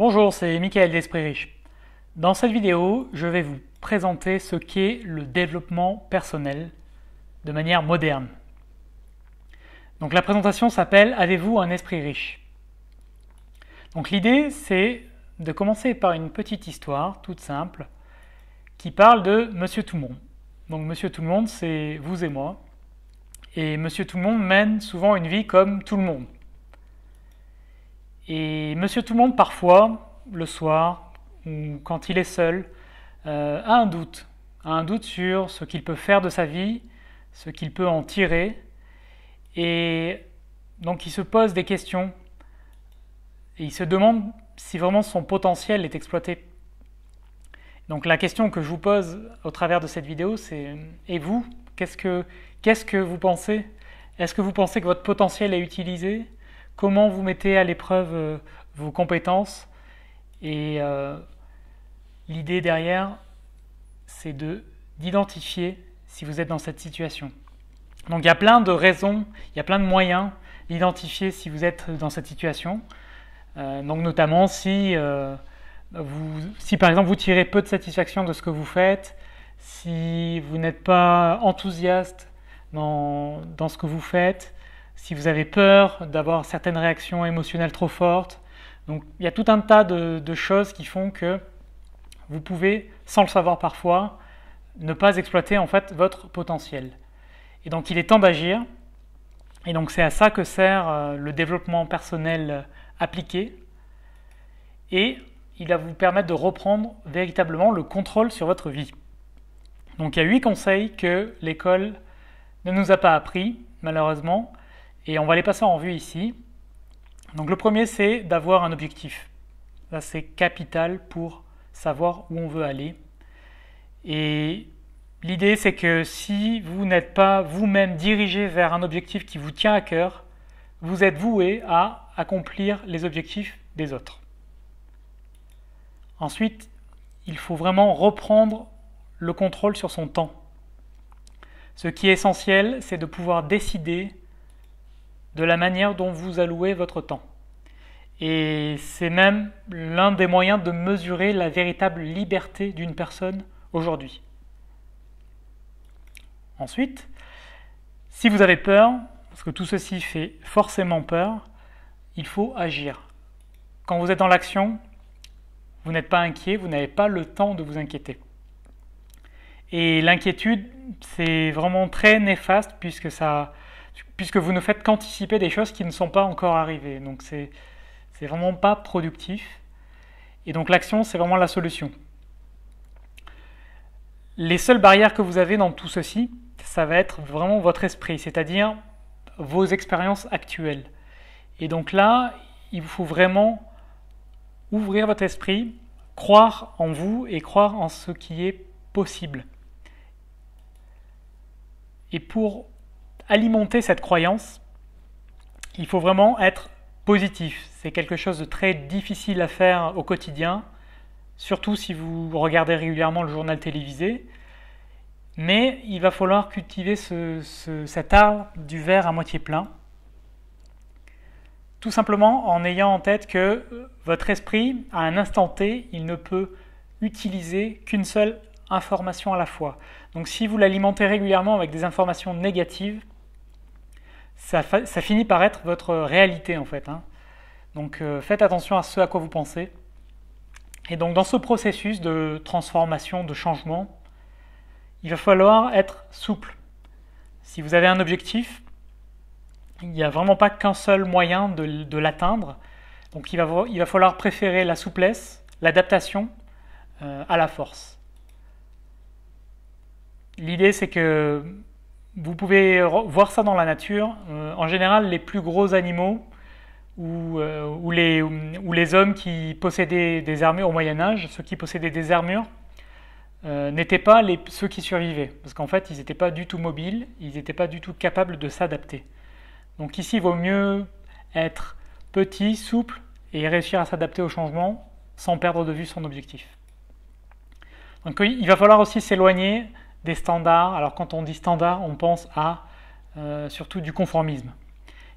Bonjour, c'est Michael d'Esprit Riche. Dans cette vidéo, je vais vous présenter ce qu'est le développement personnel de manière moderne. Donc la présentation s'appelle Avez-vous un esprit riche Donc l'idée, c'est de commencer par une petite histoire toute simple qui parle de Monsieur Tout le Monde. Donc Monsieur Tout le Monde, c'est vous et moi. Et Monsieur Tout le Monde mène souvent une vie comme tout le monde. Et Monsieur Tout-le-Monde, parfois, le soir, ou quand il est seul, euh, a un doute, a un doute sur ce qu'il peut faire de sa vie, ce qu'il peut en tirer, et donc il se pose des questions, et il se demande si vraiment son potentiel est exploité. Donc la question que je vous pose au travers de cette vidéo, c'est et vous, qu'est-ce que vous pensez Est-ce que vous pensez que votre potentiel est utilisé comment vous mettez à l'épreuve euh, vos compétences. Et euh, l'idée derrière, c'est de d'identifier si vous êtes dans cette situation. Donc il y a plein de raisons, il y a plein de moyens d'identifier si vous êtes dans cette situation. Euh, donc notamment si, vous, si par exemple vous tirez peu de satisfaction de ce que vous faites, si vous n'êtes pas enthousiaste dans, ce que vous faites, si vous avez peur d'avoir certaines réactions émotionnelles trop fortes. Donc il y a tout un tas de, choses qui font que vous pouvez, sans le savoir parfois, ne pas exploiter en fait votre potentiel. Et donc il est temps d'agir. Et donc c'est à ça que sert euh, le développement personnel euh, appliqué. Et il va vous permettre de reprendre véritablement le contrôle sur votre vie. Donc il y a huit conseils que l'école ne nous a pas appris, malheureusement, et on va les passer en revue ici. Donc le premier, c'est d'avoir un objectif. Là, c'est capital pour savoir où on veut aller. Et l'idée, c'est que si vous n'êtes pas vous-même dirigé vers un objectif qui vous tient à cœur, vous êtes voué à accomplir les objectifs des autres. Ensuite, il faut vraiment reprendre le contrôle sur son temps. Ce qui est essentiel, c'est de pouvoir décider de la manière dont vous allouez votre temps. Et c'est même l'un des moyens de mesurer la véritable liberté d'une personne aujourd'hui. Ensuite, si vous avez peur, parce que tout ceci fait forcément peur, il faut agir. Quand vous êtes dans l'action, vous n'êtes pas inquiet, vous n'avez pas le temps de vous inquiéter. Et l'inquiétude, c'est vraiment très néfaste puisque ça puisque vous ne faites qu'anticiper des choses qui ne sont pas encore arrivées. Donc c'est c'est vraiment pas productif. Et donc l'action, c'est vraiment la solution. Les seules barrières que vous avez dans tout ceci, ça va être vraiment votre esprit, c'est-à-dire vos expériences actuelles. Et donc là, il vous faut vraiment ouvrir votre esprit, croire en vous et croire en ce qui est possible. Et pour alimenter cette croyance, il faut vraiment être positif. C'est quelque chose de très difficile à faire au quotidien, surtout si vous regardez régulièrement le journal télévisé. Mais il va falloir cultiver cet art du verre à moitié plein. Tout simplement en ayant en tête que euh, votre esprit, à un instant T, il ne peut utiliser qu'une seule information à la fois. Donc si vous l'alimentez régulièrement avec des informations négatives, ça, finit par être votre réalité en fait. Hein. Donc euh, faites attention à ce à quoi vous pensez. Et donc dans ce processus de transformation, de changement, il va falloir être souple. Si vous avez un objectif, il n'y a vraiment pas qu'un seul moyen de, l'atteindre. Donc il va, il va, falloir préférer la souplesse, l'adaptation euh, à la force. L'idée c'est que vous pouvez voir ça dans la nature. Euh, en général, les plus gros animaux euh, ou, les, hommes qui possédaient des armures au Moyen Âge, ceux qui possédaient des armures, euh, n'étaient pas ceux qui survivaient. Parce qu'en fait, ils n'étaient pas du tout mobiles, ils n'étaient pas du tout capables de s'adapter. Donc ici, il vaut mieux être petit, souple et réussir à s'adapter au changement sans perdre de vue son objectif. Donc il va falloir aussi s'éloigner des standards. Alors quand on dit standard, on pense à euh, surtout du conformisme.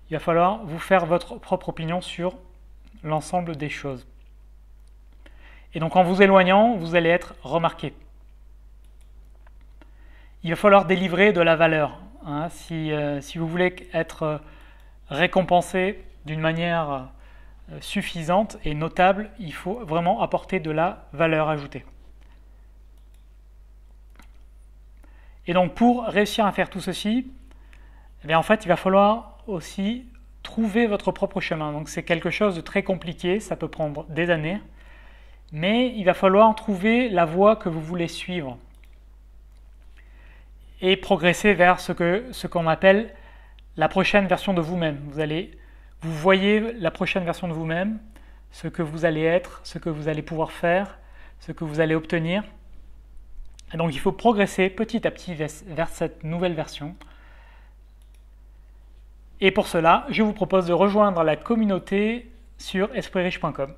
Il va falloir vous faire votre propre opinion sur l'ensemble des choses. Et donc en vous éloignant, vous allez être remarqué. Il va falloir délivrer de la valeur. Hein. Euh, si, vous voulez être récompensé d'une manière euh, suffisante et notable, il faut vraiment apporter de la valeur ajoutée. Et donc pour réussir à faire tout ceci, eh en fait il va falloir aussi trouver votre propre chemin. Donc c'est quelque chose de très compliqué, ça peut prendre des années, mais il va falloir trouver la voie que vous voulez suivre et progresser vers ce ce qu'on appelle la prochaine version de vous-même. Vous allez vous voyez la prochaine version de vous-même, ce que vous allez être, ce que vous allez pouvoir faire, ce que vous allez obtenir donc il faut progresser petit à petit vers cette nouvelle version. Et pour cela, je vous propose de rejoindre la communauté sur espritriche.com.